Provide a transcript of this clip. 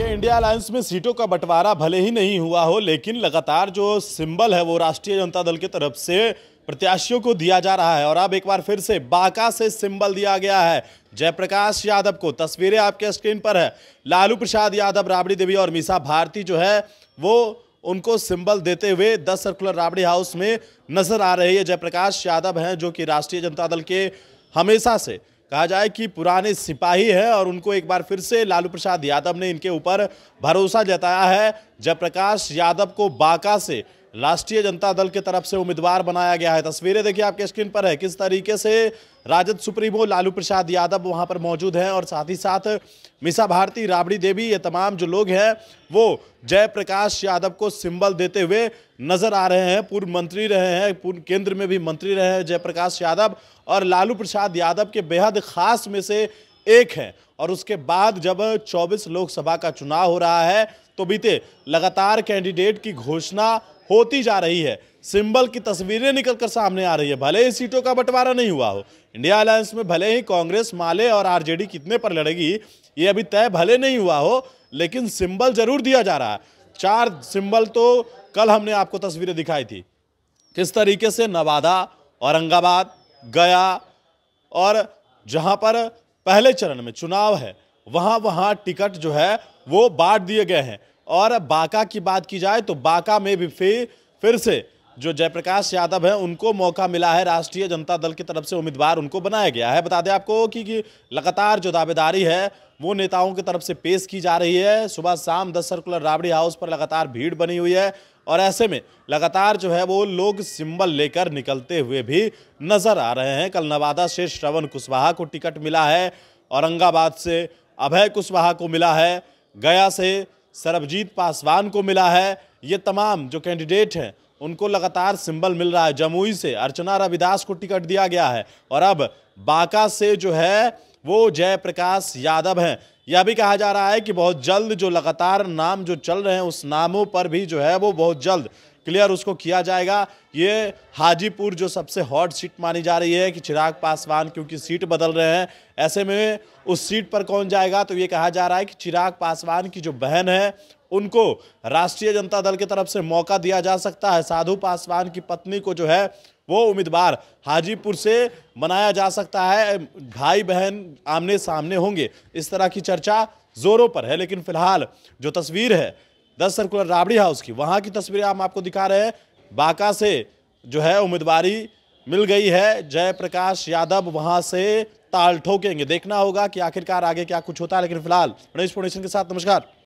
देखिए India alliance में सीटों का बंटवारा भले ही नहीं हुआ हो लेकिन लगातार जो सिंबल है वो राष्ट्रीय जनता दल की तरफ से प्रत्याशियों को दिया जा रहा है और अब एक बार फिर से बाका से सिंबल दिया गया है जयप्रकाश यादव को तस्वीरें आपके स्क्रीन पर है लालू प्रसाद यादव राबड़ी देवी और मीसा भारती जो है वो उनको सिंबल देते हुए दस सर्कुलर राबड़ी हाउस में नजर आ रही है जयप्रकाश यादव हैं जो कि राष्ट्रीय जनता दल के हमेशा से कहा जाए कि पुराने सिपाही हैं और उनको एक बार फिर से लालू प्रसाद यादव ने इनके ऊपर भरोसा जताया है जयप्रकाश यादव को बाका से राष्ट्रीय जनता दल के तरफ से उम्मीदवार बनाया गया है तस्वीरें देखिए आपके स्क्रीन पर है किस तरीके से राजद सुप्रीमो लालू प्रसाद यादव वहां पर मौजूद हैं और साथ ही साथ मिसा भारती राबड़ी देवी ये तमाम जो लोग हैं वो जयप्रकाश यादव को सिंबल देते हुए नजर आ रहे हैं पूर्व मंत्री रहे हैं पूर्व केंद्र में भी मंत्री रहे हैं जयप्रकाश यादव और लालू प्रसाद यादव के बेहद खास में से एक है और उसके बाद जब 24 लोकसभा का चुनाव हो रहा है तो बीते लगातार कैंडिडेट की घोषणा होती जा रही है सिंबल की तस्वीरें निकलकर सामने आ रही है भले ही सीटों का बंटवारा नहीं हुआ हो इंडिया अलायंस में भले ही कांग्रेस माले और आरजेडी कितने पर लड़ेगी ये अभी तय भले नहीं हुआ हो लेकिन सिंबल जरूर दिया जा रहा है चार सिंबल तो कल हमने आपको तस्वीरें दिखाई थी किस तरीके से नवादा औरंगाबाद गया और जहां पर पहले चरण में चुनाव है वहां वहां टिकट जो है वो बांट दिए गए हैं और बांका की बात की जाए तो बांका में भी फिर फिर से जो जयप्रकाश यादव हैं उनको मौका मिला है राष्ट्रीय जनता दल की तरफ से उम्मीदवार उनको बनाया गया है बता दें आपको कि, कि लगातार जो दावेदारी है वो नेताओं की तरफ से पेश की जा रही है सुबह शाम दस सर्कुलर राबड़ी हाउस पर लगातार भीड़ बनी हुई है और ऐसे में लगातार जो है वो लोग सिंबल लेकर निकलते हुए भी नजर आ रहे हैं कल नवादा से श्रवण कुशवाहा को टिकट मिला है औरंगाबाद से अभय कुशवाहा को मिला है गया से सरबजीत पासवान को मिला है ये तमाम जो कैंडिडेट हैं उनको लगातार सिंबल मिल रहा है जमुई से अर्चना रविदास को टिकट दिया गया है और अब बांका से जो है वो जयप्रकाश यादव हैं यह भी कहा जा रहा है कि बहुत जल्द जो लगातार नाम जो चल रहे हैं उस नामों पर भी जो है वो बहुत जल्द क्लियर उसको किया जाएगा ये हाजीपुर जो सबसे हॉट सीट मानी जा रही है कि चिराग पासवान क्योंकि सीट बदल रहे हैं ऐसे में उस सीट पर कौन जाएगा तो ये कहा जा रहा है कि चिराग पासवान की जो बहन है उनको राष्ट्रीय जनता दल की तरफ से मौका दिया जा सकता है साधु पासवान की पत्नी को जो है वो उम्मीदवार हाजीपुर से मनाया जा सकता है भाई बहन आमने सामने होंगे इस तरह की चर्चा जोरों पर है लेकिन फिलहाल जो तस्वीर है दस सर्कुलर राबड़ी हाउस की वहाँ की तस्वीरें हम आपको दिखा रहे हैं बाका से जो है उम्मीदवारी मिल गई है जयप्रकाश यादव वहाँ से ताल ठोकेंगे देखना होगा कि आखिरकार आगे क्या कुछ होता है लेकिन फिलहाल गणेश फाउंडेशन के साथ नमस्कार